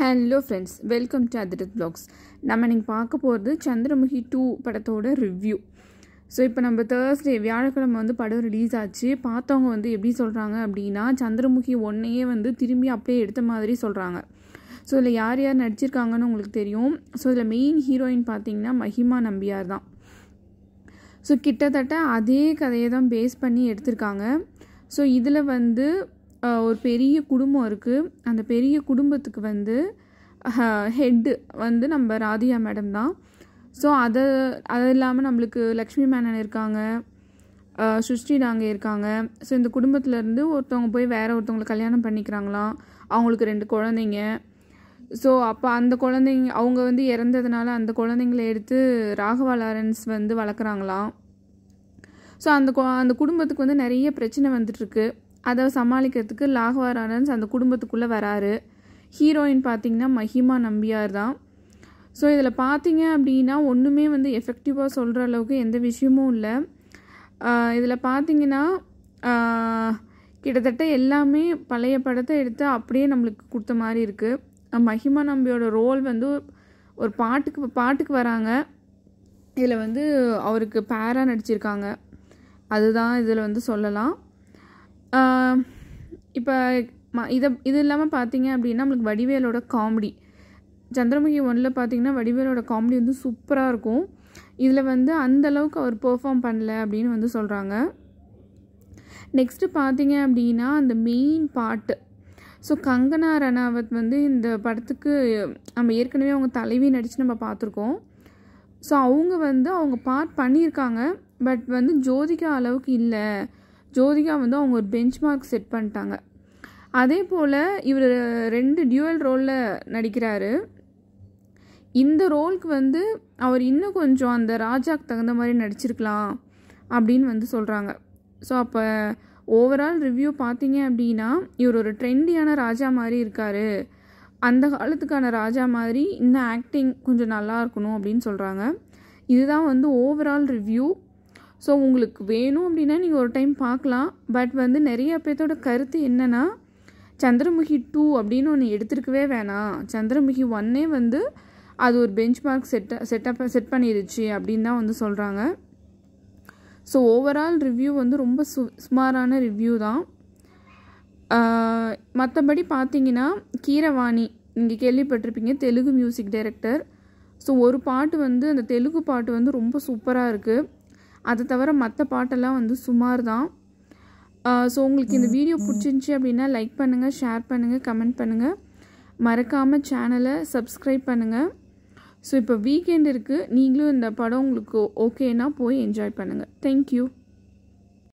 hello friends welcome to அதிரத் blogs நம்ம நீங்கள் பார்க்க போகிறது சந்திரமுகி டூ படத்தோட ரிவ்யூ ஸோ இப்போ நம்ம தேர்ஸ்டே வியாழக்கிழமை வந்து படம் ரிலீஸ் ஆச்சு பார்த்தவங்க வந்து எப்படி சொல்கிறாங்க அப்படின்னா சந்திரமுகி ஒன்னையே வந்து திரும்பி அப்படியே எடுத்த மாதிரி சொல்கிறாங்க ஸோ இதில் யார் யார் நடிச்சிருக்காங்கன்னு உங்களுக்கு தெரியும் ஸோ இதில் மெயின் ஹீரோயின் பார்த்திங்கன்னா மஹிமா நம்பியார் தான் ஸோ கிட்டத்தட்ட அதே கதையை தான் பேஸ் பண்ணி எடுத்திருக்காங்க ஸோ இதில் வந்து ஒரு பெரிய குடும்பம் இருக்குது அந்த பெரிய குடும்பத்துக்கு வந்து ஹெட்டு வந்து நம்ம ராதியா மேடம் தான் ஸோ அதை அது இல்லாமல் நம்மளுக்கு லக்ஷ்மி மேனன் இருக்காங்க சுஷ்டி டாங்கே இருக்காங்க ஸோ இந்த குடும்பத்துலேருந்து ஒருத்தவங்க போய் வேறு ஒருத்தவங்களை கல்யாணம் பண்ணிக்கிறாங்களாம் அவங்களுக்கு ரெண்டு குழந்தைங்க ஸோ அப்போ அந்த குழந்தைங்க அவங்க வந்து இறந்ததுனால அந்த குழந்தைங்கள எடுத்து ராகவா லாரன்ஸ் வந்து வளர்க்குறாங்களாம் ஸோ அந்த அந்த குடும்பத்துக்கு வந்து நிறைய பிரச்சனை வந்துட்டுருக்கு அதை சமாளிக்கிறதுக்கு லாஹ்வார் ஆனந்த் அந்த குடும்பத்துக்குள்ளே வராரு ஹீரோயின் பார்த்திங்கன்னா மஹிமா நம்பியார் தான் ஸோ இதில் பார்த்தீங்க அப்படின்னா ஒன்றுமே வந்து எஃபெக்டிவாக சொல்கிற அளவுக்கு எந்த விஷயமும் இல்லை இதில் பார்த்தீங்கன்னா கிட்டத்தட்ட எல்லாமே பழைய படத்தை எடுத்து அப்படியே நம்மளுக்கு கொடுத்த மாதிரி இருக்குது மஹிமா நம்பியோட ரோல் வந்து ஒரு பாட்டுக்கு பாட்டுக்கு வராங்க இதில் வந்து அவருக்கு பேராக நடிச்சிருக்காங்க அதுதான் இதில் வந்து சொல்லலாம் இப்போ ம இதை இது இல்லாமல் பார்த்தீங்க அப்படின்னா நம்மளுக்கு வடிவேலோட காமெடி சந்திரமுகி ஒன்றில் பார்த்தீங்கன்னா வடிவேலோட காமெடி வந்து சூப்பராக இருக்கும் இதில் வந்து அந்தளவுக்கு அவர் பெர்ஃபார்ம் பண்ணல அப்படின்னு வந்து சொல்கிறாங்க நெக்ஸ்ட்டு பார்த்தீங்க அப்படின்னா அந்த மெயின் பாட்டு ஸோ கங்கனா ரணாவத் வந்து இந்த படத்துக்கு நம்ம ஏற்கனவே அவங்க தலைவி நடித்து நம்ம பார்த்துருக்கோம் ஸோ அவங்க வந்து அவங்க பாட் பண்ணியிருக்காங்க பட் வந்து ஜோதிகா அளவுக்கு இல்லை ஜோதிகா வந்து அவங்க ஒரு பெஞ்ச் மார்க் செட் பண்ணிட்டாங்க அதே போல் இவர் ரெண்டு டியூவல் ரோலில் நடிக்கிறாரு இந்த ரோலுக்கு வந்து அவர் இன்னும் கொஞ்சம் அந்த ராஜாக்கு தகுந்த மாதிரி நடிச்சிருக்கலாம் அப்படின்னு வந்து சொல்கிறாங்க ஸோ அப்போ ஓவரால் ரிவ்யூ பார்த்தீங்க அப்படின்னா இவர் ஒரு ட்ரெண்டியான ராஜா மாதிரி இருக்கார் அந்த காலத்துக்கான ராஜா மாதிரி இன்னும் ஆக்டிங் கொஞ்சம் நல்லா இருக்கணும் அப்படின்னு சொல்கிறாங்க இதுதான் வந்து ஓவரால் ரிவ்யூ ஸோ உங்களுக்கு வேணும் அப்படின்னா நீங்கள் ஒரு டைம் பார்க்கலாம் பட் வந்து நிறைய பேர்த்தோட கருத்து என்னென்னா சந்திரமுகி டூ அப்படின்னு ஒன்று எடுத்துருக்கவே வேணாம் சந்திரமுகி ஒன்னே வந்து அது ஒரு பெஞ்ச் மார்க் செட்ட செட்டப் செட் பண்ணிடுச்சு அப்படின்னு தான் வந்து சொல்கிறாங்க ஸோ ஓவரால் ரிவ்யூ வந்து ரொம்ப சு சுமாரான ரிவ்யூ தான் மற்றபடி பார்த்தீங்கன்னா கீரவாணி நீங்கள் கேள்விப்பட்டிருப்பீங்க தெலுங்கு மியூசிக் டைரக்டர் ஸோ ஒரு பாட்டு வந்து அந்த தெலுங்கு பாட்டு வந்து ரொம்ப சூப்பராக இருக்குது அதை தவிர மற்ற பாட்டெல்லாம் வந்து சுமார் தான் ஸோ உங்களுக்கு இந்த வீடியோ பிடிச்சிருந்துச்சி அப்படின்னா லைக் பண்ணுங்கள் ஷேர் பண்ணுங்கள் கமெண்ட் பண்ணுங்கள் மறக்காமல் சேனலை சப்ஸ்கிரைப் பண்ணுங்கள் ஸோ இப்போ வீக்கெண்ட் இருக்குது நீங்களும் இந்த படம் உங்களுக்கு ஓகேன்னா போய் என்ஜாய் பண்ணுங்கள் தேங்க்யூ